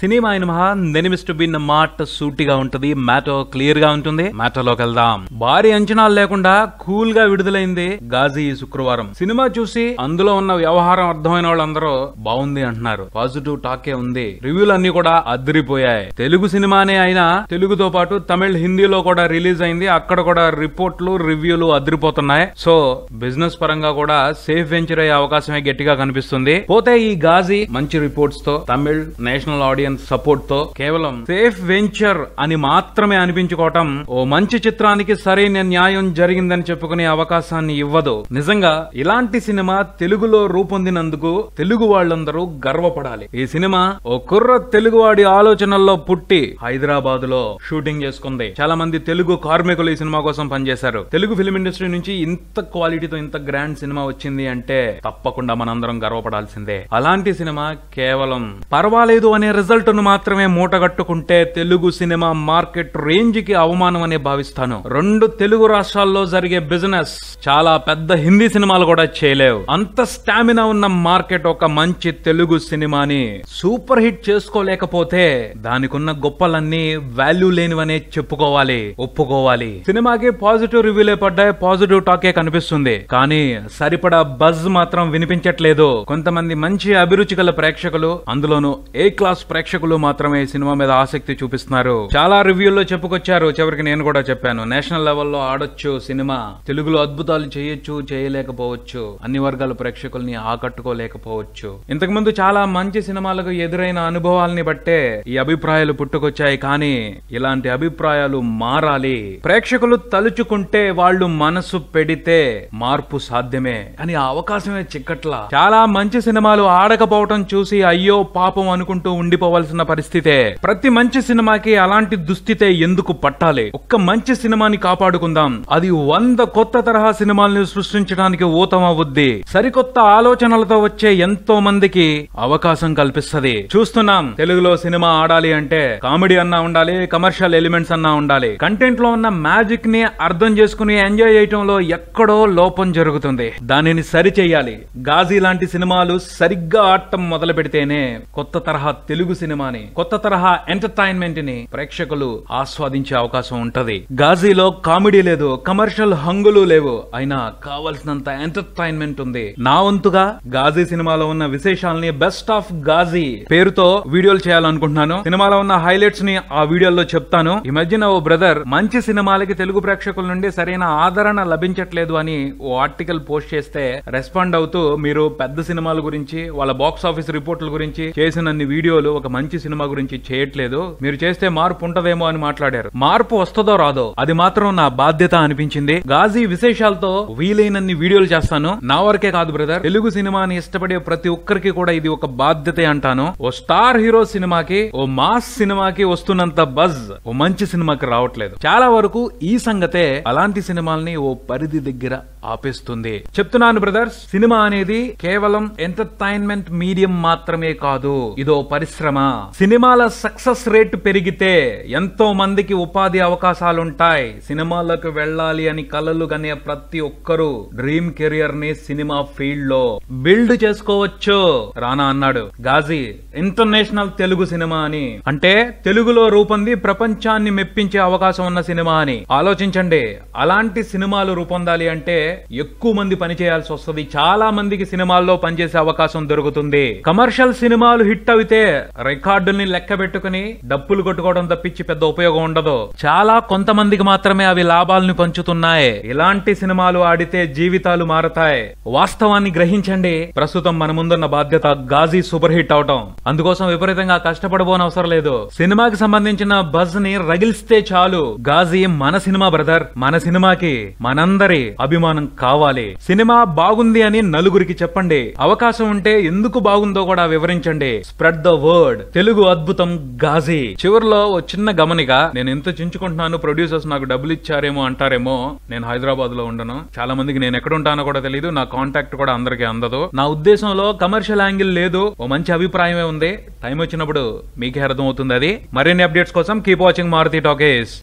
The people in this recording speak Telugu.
సినిమా ఇన్మహా నెనిమిస్ టు బిన్ మాట సూటిగా ఉంటుంది మ్యాటో క్లియర్ గా ఉంటుంది మ్యాటోలోకి వెళ్దాం భారీ అంచనాలు లేకుండా కూల్ గా విడుదలైంది గాజీ ఈ శుక్రవారం సినిమా చూసి అందులో ఉన్న వ్యవహారం అర్థమైన వాళ్ళందరూ బాగుంది అంటున్నారు పాజిటివ్ టాకే ఉంది రివ్యూలు అన్ని కూడా అద్దరిపోయాయి తెలుగు సినిమానే అయినా తెలుగుతో పాటు తమిళ్ హిందీలో కూడా రిలీజ్ అయింది అక్కడ కూడా రిపోర్ట్లు రివ్యూలు అద్దరిపోతున్నాయి సో బిజినెస్ పరంగా కూడా సేఫ్ వెంచర్ అయ్యే అవకాశమే గట్టిగా కనిపిస్తుంది పోతే ఈ గాజీ మంచి రిపోర్ట్స్ తో Tamil national audience audience support తో కేవలం సేఫ్ వెంచర్ అని మాత్రమే అనిపించుకోవటం ఓ మంచి చిత్రానికి సరైన న్యాయం జరిగిందని చెప్పుకునే అవకాశాన్ని ఇవ్వదు నిజంగా ఇలాంటి సినిమా తెలుగులో రూపొందినందుకు తెలుగు వాళ్ళందరూ గర్వపడాలి ఈ సినిమా ఓ కుర్ర తెలుగువాడి ఆలోచనల్లో పుట్టి హైదరాబాద్ లో షూటింగ్ చేసుకుంది చాలా మంది తెలుగు కార్మికులు ఈ సినిమా కోసం పనిచేశారు తెలుగు ఫిల్మ్ ఇండస్ట్రీ నుంచి ఇంత క్వాలిటీతో ఇంత గ్రాండ్ సినిమా వచ్చింది అంటే తప్పకుండా మనందరం గర్వపడాల్సిందే అలాంటి సినిమా కేవలం పర్వాలేదు అనే రిజల్ట్ రిజల్ట్ను మాత్రమే మూటగట్టుకుంటే తెలుగు సినిమా మార్కెట్ రేంజ్కి అవమానం అనే భావిస్తాను రెండు తెలుగు రాష్ట్రాల్లో జరిగే బిజినెస్ చాలా పెద్ద హిందీ సినిమాలు కూడా చేయలేవు అంత స్టామినా ఉన్న మార్కెట్ ఒక మంచి తెలుగు సినిమాని సూపర్ హిట్ చేసుకోలేకపోతే దానికున్న గొప్పలన్నీ వాల్యూ లేనివనే చెప్పుకోవాలి ఒప్పుకోవాలి సినిమాకి పాజిటివ్ రివ్యూలే పడ్డాయి పాజిటివ్ టాకే కనిపిస్తుంది కానీ సరిపడా బజ్ మాత్రం వినిపించట్లేదు కొంతమంది మంచి అభిరుచి గల ప్రేక్షకులు అందులోనూ ఏ క్లాస్ ప్రేక్ష ప్రేక్షకులు మాత్రమే ఈ సినిమా మీద ఆసక్తి చూపిస్తున్నారు చాలా రివ్యూల్లో చెప్పుకొచ్చారు చివరికి నేను కూడా చెప్పాను నేషనల్ లెవెల్లో ఆడొచ్చు సినిమా తెలుగులో అద్భుతాలు చేయొచ్చు చేయలేకపోవచ్చు అన్ని వర్గాల ప్రేక్షకుల్ని ఆకట్టుకోలేకపోవచ్చు ఇంతకుముందు చాలా మంచి సినిమాలకు ఎదురైన అనుభవాల్ని బట్టే ఈ అభిప్రాయాలు పుట్టుకొచ్చాయి కానీ ఇలాంటి అభిప్రాయాలు మారాలి ప్రేక్షకులు తలుచుకుంటే వాళ్ళు మనసు పెడితే మార్పు సాధ్యమే అని అవకాశమే చిక్కట్లా చాలా మంచి సినిమాలు ఆడకపోవటం చూసి అయ్యో పాపం అనుకుంటూ ఉండిపోవాలి చేసుకోవాల్సిన పరిస్థితే ప్రతి మంచి సినిమాకి అలాంటి దుస్థితే ఎందుకు పట్టాలి ఒక్క మంచి సినిమాని కాపాడుకుందాం అది వంద కొత్త తరహా సినిమాల్ని సృష్టించడానికి ఊతమవుద్ది సరికొత్త ఆలోచనలతో వచ్చే ఎంతో మందికి అవకాశం కల్పిస్తుంది చూస్తున్నాం తెలుగులో సినిమా ఆడాలి అంటే కామెడీ అన్నా ఉండాలి కమర్షియల్ ఎలిమెంట్స్ అన్నా ఉండాలి కంటెంట్ లో ఉన్న మ్యాజిక్ ని అర్థం చేసుకుని ఎంజాయ్ చేయటంలో ఎక్కడో లోపం జరుగుతుంది దానిని చేయాలి గాజీ లాంటి సినిమాలు సరిగ్గా ఆడటం మొదలు పెడితేనే కొత్త తరహా తెలుగు సినిమా సినిమాని కొత్త తరహా ఎంటర్టైన్మెంట్ ని ప్రేక్షకులు ఆస్వాదించే అవకాశం ఉంటది గాజీలో కామెడీ లేదు కమర్షియల్ హంగులు లేవు అయినా కావలసినంత ఎంటర్టైన్మెంట్ ఉంది నా వంతుగా గాజీ సినిమాలో ఉన్న విశేషాలని బెస్ట్ ఆఫ్ గాజీ పేరుతో వీడియోలు చేయాలనుకుంటున్నాను సినిమాలో ఉన్న హైలైట్స్ ని ఆ వీడియోలో చెప్తాను ఈ మధ్యన ఓ బ్రదర్ మంచి సినిమాలకి తెలుగు ప్రేక్షకుల నుండి సరైన ఆదరణ లభించట్లేదు అని ఓ ఆర్టికల్ పోస్ట్ చేస్తే రెస్పాండ్ అవుతూ మీరు పెద్ద సినిమాల గురించి వాళ్ళ బాక్స్ ఆఫీస్ రిపోర్ట్ల గురించి చేసినన్ని వీడియోలు ఒక మంచి సినిమా గురించి చేయట్లేదు మీరు చేస్తే మార్పు ఉంటదేమో అని మాట్లాడారు మార్పు వస్తుందో రాదో అది మాత్రం నా బాధ్యత అనిపించింది గాజీ విశేషాలతో వీలైనన్ని వీడియోలు చేస్తాను నా వరకే కాదు బ్రదర్ తెలుగు సినిమాని ఇష్టపడే ప్రతి ఒక్కరికి కూడా ఇది ఒక బాధ్యత అంటాను ఓ స్టార్ హీరో సినిమాకి ఓ మాస్ సినిమాకి వస్తున్నంత బజ్ ఓ మంచి సినిమాకి రావట్లేదు చాలా వరకు ఈ సంగతే అలాంటి సినిమాల్ని ఓ పరిధి దగ్గర ఆపేస్తుంది చెప్తున్నాను బ్రదర్స్ సినిమా అనేది కేవలం ఎంటర్టైన్మెంట్ మీడియం మాత్రమే కాదు ఇదో పరిశ్రమ చూద్దామా సినిమాల సక్సెస్ రేట్ పెరిగితే ఎంతో మందికి ఉపాధి అవకాశాలుంటాయి సినిమాలకు వెళ్ళాలి అని కలలు కనే ప్రతి ఒక్కరూ డ్రీమ్ కెరియర్ ని సినిమా ఫీల్డ్ లో బిల్డ్ చేసుకోవచ్చు రానా అన్నాడు గాజీ ఇంటర్నేషనల్ తెలుగు సినిమా అని అంటే తెలుగులో రూపొంది ప్రపంచాన్ని మెప్పించే అవకాశం ఉన్న సినిమా అని ఆలోచించండి అలాంటి సినిమాలు రూపొందాలి అంటే ఎక్కువ మంది పనిచేయాల్సి వస్తుంది చాలా మందికి సినిమాల్లో పనిచేసే అవకాశం దొరుకుతుంది కమర్షియల్ సినిమాలు హిట్ అయితే రికార్డుని లెక్క పెట్టుకుని డప్పులు కొట్టుకోవడం తప్పించి పెద్ద ఉపయోగం ఉండదు చాలా కొంతమందికి మాత్రమే అవి లాభాలను పంచుతున్నాయి ఇలాంటి సినిమాలు ఆడితే జీవితాలు మారతాయి వాస్తవాన్ని గ్రహించండి ప్రస్తుతం మన ముందున్న బాధ్యత గాజీ సూపర్ హిట్ అవటం అందుకోసం విపరీతంగా కష్టపడబోన అవసరం లేదు సినిమాకి సంబంధించిన బజ్ ని రగిలిస్తే చాలు గాజీ మన సినిమా బ్రదర్ మన సినిమాకి మనందరి అభిమానం కావాలి సినిమా బాగుంది అని నలుగురికి చెప్పండి అవకాశం ఉంటే ఎందుకు బాగుందో కూడా వివరించండి spread the word word Telugu అద్భుతం గాజీ చివరిలో ఓ చిన్న గమనిక నేను ఎంత చించుకుంటున్నాను ప్రొడ్యూసర్స్ నాకు డబ్బులు ఇచ్చారేమో అంటారేమో నేను హైదరాబాద్ లో ఉండను చాలా మందికి నేను ఎక్కడ ఉంటానో కూడా తెలియదు నా కాంటాక్ట్ కూడా అందరికీ అందదు నా ఉద్దేశంలో కమర్షియల్ యాంగిల్ లేదు ఓ మంచి అభిప్రాయమే ఉంది టైం వచ్చినప్పుడు మీకే అర్థం అవుతుంది అది మరిన్ని అప్డేట్స్ కోసం కీప్ వాచింగ్ మారుతి టాకేస్